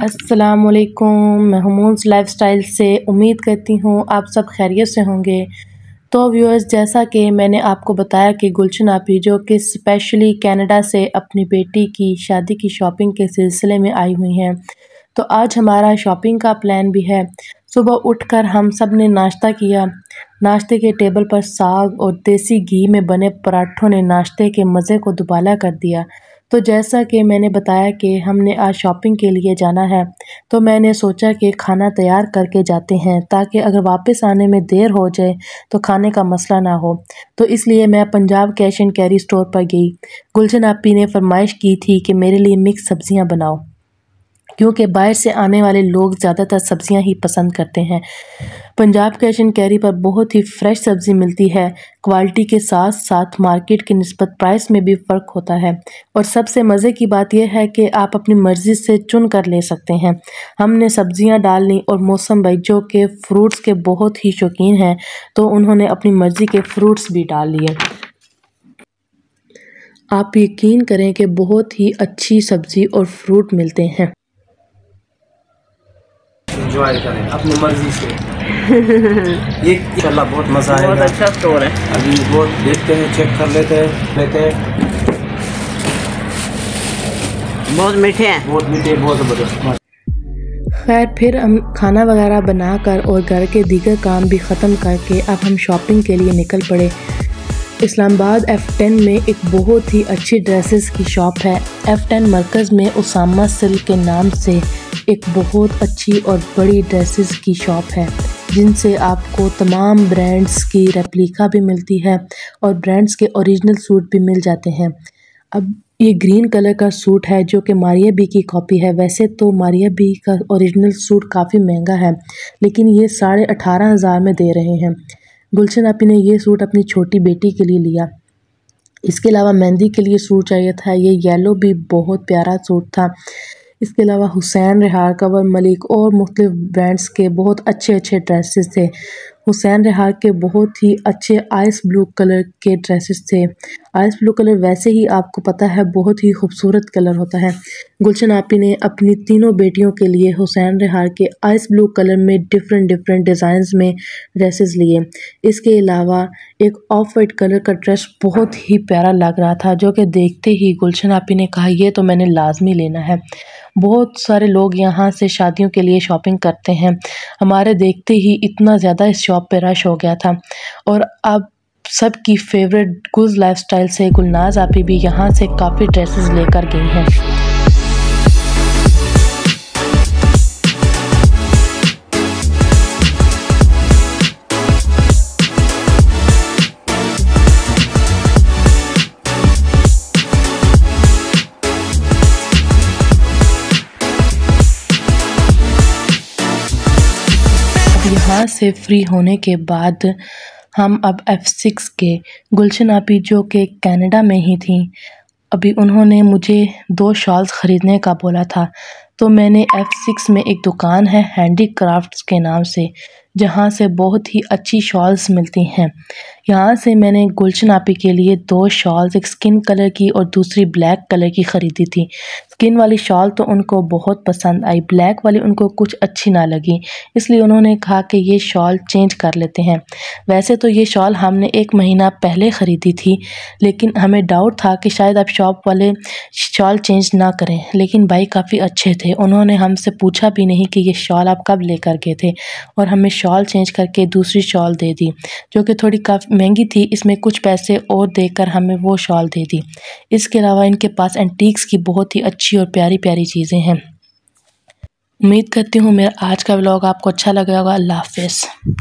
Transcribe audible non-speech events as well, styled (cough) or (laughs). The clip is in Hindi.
वालेकुम मैं लाइफ लाइफस्टाइल से उम्मीद करती हूँ आप सब खैरियत से होंगे तो व्यूअर्स जैसा कि मैंने आपको बताया कि गुलशन आपी जो कि स्पेशली कनाडा से अपनी बेटी की शादी की शॉपिंग के सिलसिले में आई हुई हैं तो आज हमारा शॉपिंग का प्लान भी है सुबह उठकर हम सब ने नाश्ता किया नाश्ते के टेबल पर साग और देसी घी में बने पराठों ने नाश्ते के मज़े को दुबाला कर दिया तो जैसा कि मैंने बताया कि हमने आज शॉपिंग के लिए जाना है तो मैंने सोचा कि खाना तैयार करके जाते हैं ताकि अगर वापस आने में देर हो जाए तो खाने का मसला ना हो तो इसलिए मैं Punjab cash and carry store पर गई गुलशन आपी ने फरमाइश की थी कि मेरे लिए मिक्स सब्ज़ियाँ बनाओ क्योंकि बाहर से आने वाले लोग ज़्यादातर सब्जियां ही पसंद करते हैं पंजाब कैश एंड कैरी पर बहुत ही फ्रेश सब्ज़ी मिलती है क्वालिटी के साथ साथ मार्केट की नस्बत प्राइस में भी फ़र्क होता है और सबसे मज़े की बात यह है कि आप अपनी मर्ज़ी से चुन कर ले सकते हैं हमने डाल डालनी और मौसम भाई जो के फ्रूट्स के बहुत ही शौकीन हैं तो उन्होंने अपनी मर्ज़ी के फ्रूट्स भी डाल लिए आप यकीन करें कि बहुत ही अच्छी सब्ज़ी और फ्रूट मिलते हैं इंजॉय करें अपनी मर्जी से (laughs) ये चला बहुत मज़ा आएगा बहुत अच्छा स्टोर है अभी वो देखते हैं चेक कर लेते हैं लेते हैं बहुत मीठे हैं बहुत मीठे बहुत ज़बरदस्त खैर फिर हम खाना वगैरह बनाकर और घर के दीगर काम भी ख़त्म करके अब हम शॉपिंग के लिए निकल पड़े इस्लामाबाद एफ़ टेन में एक बहुत ही अच्छी ड्रेसेस की शॉप है एफ़ टेन मरकज़ में उसामा सिल्क के नाम से एक बहुत अच्छी और बड़ी ड्रेसेस की शॉप है जिनसे आपको तमाम ब्रांड्स की रेप्लिका भी मिलती है और ब्रांड्स के ओरिजिनल सूट भी मिल जाते हैं अब ये ग्रीन कलर का सूट है जो कि मारिया बी की कॉपी है वैसे तो मारिया बी का ओरिजिनल सूट काफ़ी महंगा है लेकिन ये साढ़े अठारह हज़ार में दे रहे हैं गुलशन आपी ने यह सूट अपनी छोटी बेटी के लिए लिया इसके अलावा मेहंदी के लिए सूट चाहिए था ये येलो भी बहुत प्यारा सूट था इसके अलावा हुसैन रिहार कवर मलिक और मुख्तु ब्रांड्स के बहुत अच्छे अच्छे ड्रेसेस थे हुसैन रिहार के बहुत ही अच्छे आइस ब्लू कलर के ड्रेसेस थे आइस ब्लू कलर वैसे ही आपको पता है बहुत ही खूबसूरत कलर होता है गुलशन आपी ने अपनी तीनों बेटियों के लिए हुसैन रिहार के आइस ब्लू कलर में डिफरेंट डिफरेंट डिज़ाइंस में ड्रेसेस लिए इसके अलावा एक ऑफ वाइट कलर का ड्रेस बहुत ही प्यारा लग रहा था जो कि देखते ही गुलशन आपी ने कहा यह तो मैंने लाजमी लेना है बहुत सारे लोग यहाँ से शादियों के लिए शॉपिंग करते हैं हमारे देखते ही इतना ज़्यादा इस शॉप पर रश हो गया था और अब सबकी फेवरेट गुज लाइफस्टाइल से गुलनाज आपी भी यहाँ से काफ़ी ड्रेसेस लेकर गई हैं यहाँ से फ्री होने के बाद हम अब एफ सिक्स के गुलशन आपी जो कि कनाडा में ही थी अभी उन्होंने मुझे दो शॉल्स ख़रीदने का बोला था तो मैंने एफ़ सिक्स में एक दुकान है हैंडी क्राफ्ट के नाम से जहाँ से बहुत ही अच्छी शॉल्स मिलती हैं यहाँ से मैंने गुलशन आपी के लिए दो शॉल्स एक स्किन कलर की और दूसरी ब्लैक कलर की ख़रीदी थी स्किन वाली शॉल तो उनको बहुत पसंद आई ब्लैक वाली उनको कुछ अच्छी ना लगी इसलिए उन्होंने कहा कि ये शॉल चेंज कर लेते हैं वैसे तो ये शॉल हमने एक महीना पहले ख़रीदी थी लेकिन हमें डाउट था कि शायद आप शॉप वाले शॉल चेंज ना करें लेकिन भाई काफ़ी अच्छे थे उन्होंने हमसे पूछा भी नहीं कि ये शॉल आप कब लेकर गए थे और हमें शॉल शॉल चेंज करके दूसरी शॉल दे दी जो कि थोड़ी काफ़ी महंगी थी इसमें कुछ पैसे और देकर हमें वो शॉल दे दी इसके अलावा इनके पास एंटीक्स की बहुत ही अच्छी और प्यारी प्यारी चीज़ें हैं उम्मीद करती हूँ मेरा आज का ब्लॉग आपको अच्छा लगेगा होगा अल्लाह हाफिज़